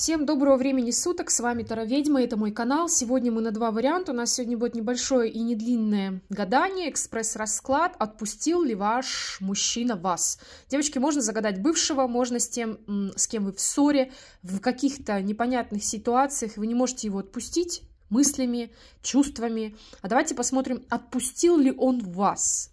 Всем доброго времени суток, с вами Тара Ведьма, это мой канал. Сегодня мы на два варианта, у нас сегодня будет небольшое и недлинное гадание, экспресс-расклад, отпустил ли ваш мужчина вас. Девочки, можно загадать бывшего, можно с тем, с кем вы в ссоре, в каких-то непонятных ситуациях, вы не можете его отпустить мыслями, чувствами. А давайте посмотрим, отпустил ли он вас.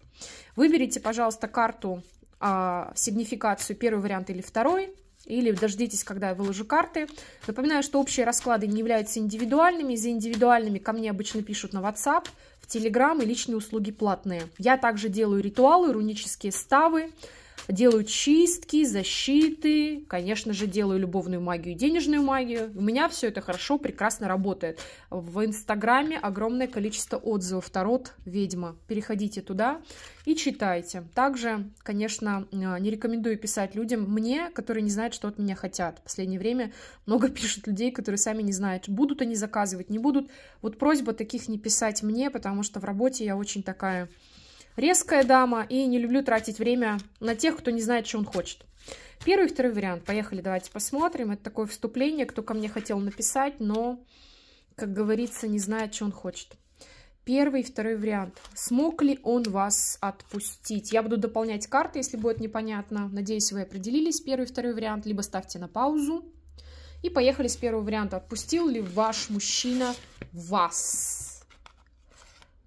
Выберите, пожалуйста, карту, а, сигнификацию первый вариант или второй – или дождитесь, когда я выложу карты. Напоминаю, что общие расклады не являются индивидуальными. За индивидуальными ко мне обычно пишут на WhatsApp, в Telegram и личные услуги платные. Я также делаю ритуалы, рунические ставы, Делаю чистки, защиты, конечно же, делаю любовную магию и денежную магию. У меня все это хорошо, прекрасно работает. В Инстаграме огромное количество отзывов Тарот Ведьма. Переходите туда и читайте. Также, конечно, э, не рекомендую писать людям мне, которые не знают, что от меня хотят. В последнее время много пишут людей, которые сами не знают, будут они заказывать, не будут. Вот просьба таких не писать мне, потому что в работе я очень такая резкая дама и не люблю тратить время на тех, кто не знает, что он хочет. Первый и второй вариант. Поехали, давайте посмотрим. Это такое вступление, кто ко мне хотел написать, но, как говорится, не знает, что он хочет. Первый и второй вариант. Смог ли он вас отпустить? Я буду дополнять карты, если будет непонятно. Надеюсь, вы определились. Первый и второй вариант. Либо ставьте на паузу. И поехали с первого варианта. Отпустил ли ваш мужчина вас?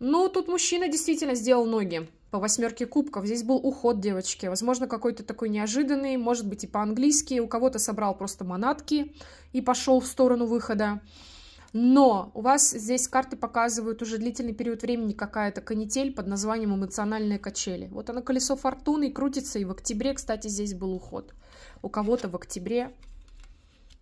Ну, тут мужчина действительно сделал ноги по восьмерке кубков. Здесь был уход девочки. Возможно, какой-то такой неожиданный, может быть, и по-английски. У кого-то собрал просто манатки и пошел в сторону выхода. Но у вас здесь карты показывают уже длительный период времени какая-то канитель под названием эмоциональные качели. Вот она колесо фортуны и крутится, и в октябре, кстати, здесь был уход. У кого-то в октябре,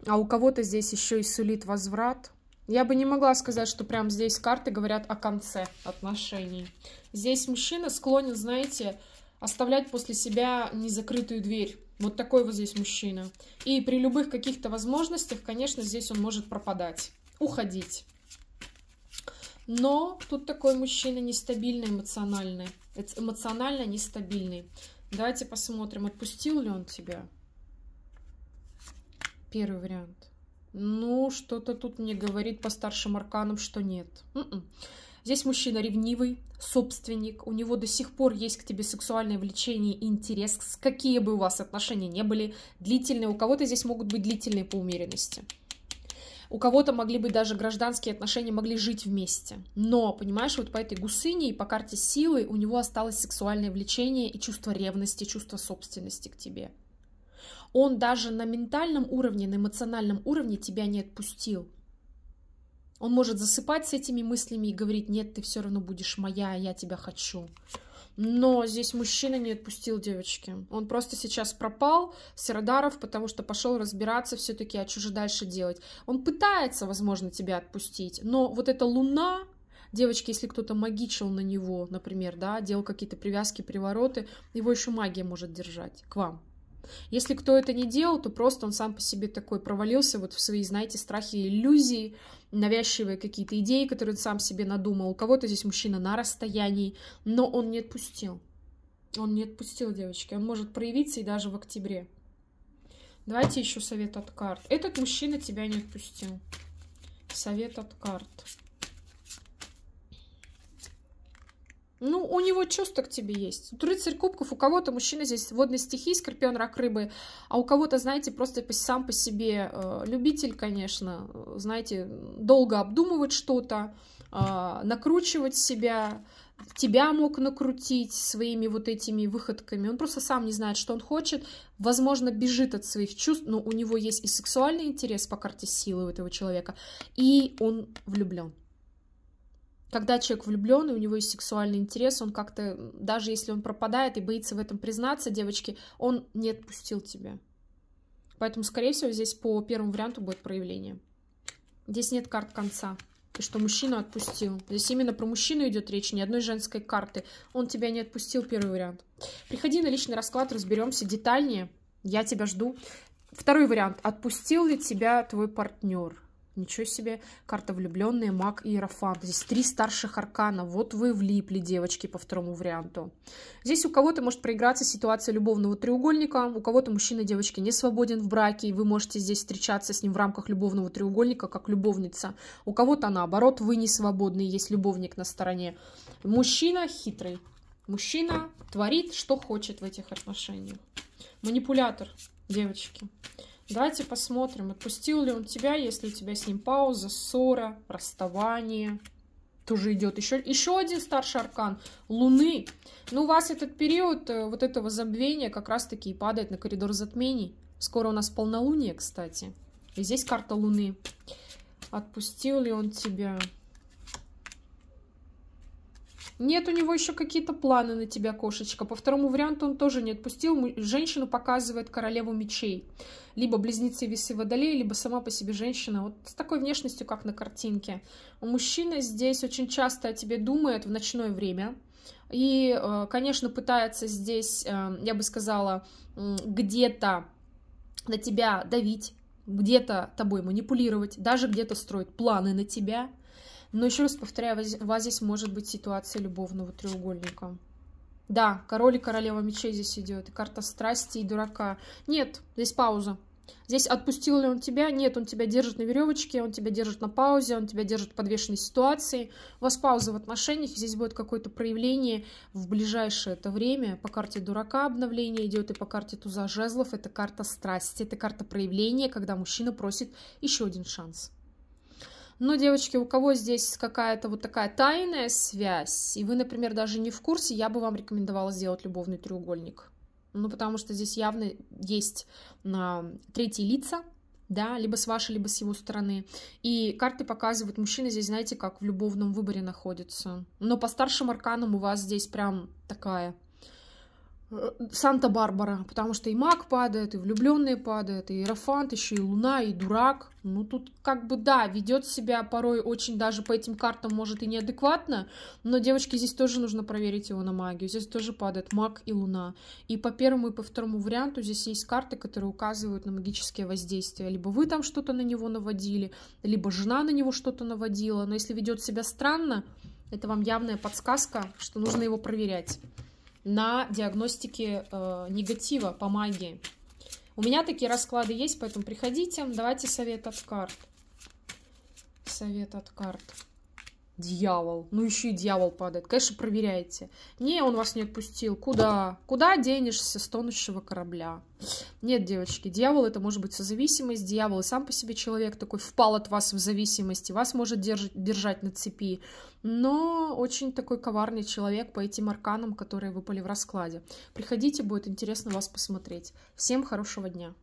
а у кого-то здесь еще и сулит возврат. Я бы не могла сказать, что прям здесь карты говорят о конце отношений. Здесь мужчина склонен, знаете, оставлять после себя незакрытую дверь. Вот такой вот здесь мужчина. И при любых каких-то возможностях, конечно, здесь он может пропадать, уходить. Но тут такой мужчина нестабильный эмоциональный. Эмоционально нестабильный. Давайте посмотрим, отпустил ли он тебя. Первый вариант. Ну, что-то тут мне говорит по старшим арканам, что нет. М м-м. -м. Здесь мужчина ревнивый, собственник, у него до сих пор есть к тебе сексуальное влечение и интерес, какие бы у вас отношения не были, длительные, у кого-то здесь могут быть длительные по умеренности. У кого-то могли быть даже гражданские отношения, могли жить вместе. Но, понимаешь, вот по этой гусыне и по карте силы у него осталось сексуальное влечение и чувство ревности, чувство собственности к тебе он даже на ментальном уровне, на эмоциональном уровне тебя не отпустил. Он может засыпать с этими мыслями и говорить, нет, ты все равно будешь моя, я тебя хочу. Но здесь мужчина не отпустил девочки. Он просто сейчас пропал с радаров, потому что пошел разбираться все-таки, а что же дальше делать. Он пытается, возможно, тебя отпустить, но вот эта луна, девочки, если кто-то магичил на него, например, да, делал какие-то привязки, привороты, его еще магия может держать к вам. Если кто это не делал, то просто он сам по себе такой провалился вот в свои, знаете, страхи и иллюзии, навязчивые какие-то идеи, которые он сам себе надумал. У кого-то здесь мужчина на расстоянии, но он не отпустил. Он не отпустил, девочки. Он может проявиться и даже в октябре. Давайте еще совет от карт. Этот мужчина тебя не отпустил. Совет от карт. Ну, у него чувство к тебе есть. Вот рыцарь кубков, у кого-то мужчина здесь водной стихии, скорпион, рак, рыбы, а у кого-то, знаете, просто сам по себе э, любитель, конечно, э, знаете, долго обдумывать что-то, э, накручивать себя, тебя мог накрутить своими вот этими выходками. Он просто сам не знает, что он хочет. Возможно, бежит от своих чувств, но у него есть и сексуальный интерес по карте силы у этого человека, и он влюблен когда человек влюблен, и у него есть сексуальный интерес, он как-то, даже если он пропадает и боится в этом признаться, девочки, он не отпустил тебя. Поэтому, скорее всего, здесь по первому варианту будет проявление. Здесь нет карт конца. И что мужчина отпустил. Здесь именно про мужчину идет речь, ни одной женской карты. Он тебя не отпустил, первый вариант. Приходи на личный расклад, разберемся детальнее. Я тебя жду. Второй вариант. Отпустил ли тебя твой партнер? Ничего себе. Карта влюбленные, маг и иерофант. Здесь три старших аркана. Вот вы влипли, девочки, по второму варианту. Здесь у кого-то может проиграться ситуация любовного треугольника. У кого-то мужчина, девочки, не свободен в браке. И вы можете здесь встречаться с ним в рамках любовного треугольника, как любовница. У кого-то, наоборот, вы не свободны. Есть любовник на стороне. Мужчина хитрый. Мужчина творит, что хочет в этих отношениях. Манипулятор, девочки. Давайте посмотрим, отпустил ли он тебя, если у тебя с ним пауза, ссора, расставание. Тоже идет еще, еще один старший аркан Луны. Ну у вас этот период э, вот этого забвения как раз-таки и падает на коридор затмений. Скоро у нас полнолуние, кстати. И здесь карта Луны. Отпустил ли он тебя? Нет, у него еще какие-то планы на тебя, кошечка. По второму варианту он тоже не отпустил. Женщину показывает королеву мечей. Либо близнецы весы водолей, либо сама по себе женщина. Вот с такой внешностью, как на картинке. Мужчина здесь очень часто о тебе думает в ночное время. И, э, конечно, пытается здесь, э, я бы сказала, где-то на тебя давить, где-то тобой манипулировать, даже где-то строить планы на тебя – но еще раз повторяю, у вас здесь может быть ситуация любовного треугольника. Да, король и королева мечей здесь идет. И карта страсти и дурака. Нет, здесь пауза. Здесь отпустил ли он тебя? Нет, он тебя держит на веревочке, он тебя держит на паузе, он тебя держит в подвешенной ситуации. У вас пауза в отношениях, здесь будет какое-то проявление в ближайшее это время. По карте дурака обновление идет и по карте туза жезлов. Это карта страсти, это карта проявления, когда мужчина просит еще один шанс. Но, девочки, у кого здесь какая-то вот такая тайная связь, и вы, например, даже не в курсе, я бы вам рекомендовала сделать любовный треугольник. Ну, потому что здесь явно есть третьи лица, да, либо с вашей, либо с его стороны. И карты показывают, мужчина здесь, знаете, как в любовном выборе находится. Но по старшим арканам у вас здесь прям такая Санта-Барбара, потому что и маг падает, и влюбленные падают, и Рафант, еще и Луна, и дурак. Ну, тут как бы, да, ведет себя порой очень даже по этим картам, может, и неадекватно, но, девочки, здесь тоже нужно проверить его на магию. Здесь тоже падает маг и Луна. И по первому и по второму варианту здесь есть карты, которые указывают на магические воздействия. Либо вы там что-то на него наводили, либо жена на него что-то наводила. Но если ведет себя странно, это вам явная подсказка, что нужно его проверять на диагностике э, негатива по магии. У меня такие расклады есть, поэтому приходите, давайте совет от карт. Совет от карт. Дьявол. Ну еще и дьявол падает. Конечно, проверяйте. Не, он вас не отпустил. Куда? Куда денешься с тонущего корабля? Нет, девочки, дьявол это может быть созависимость. Дьявол и сам по себе человек такой впал от вас в зависимости, вас может держать, держать на цепи. Но очень такой коварный человек по этим арканам, которые выпали в раскладе. Приходите, будет интересно вас посмотреть. Всем хорошего дня.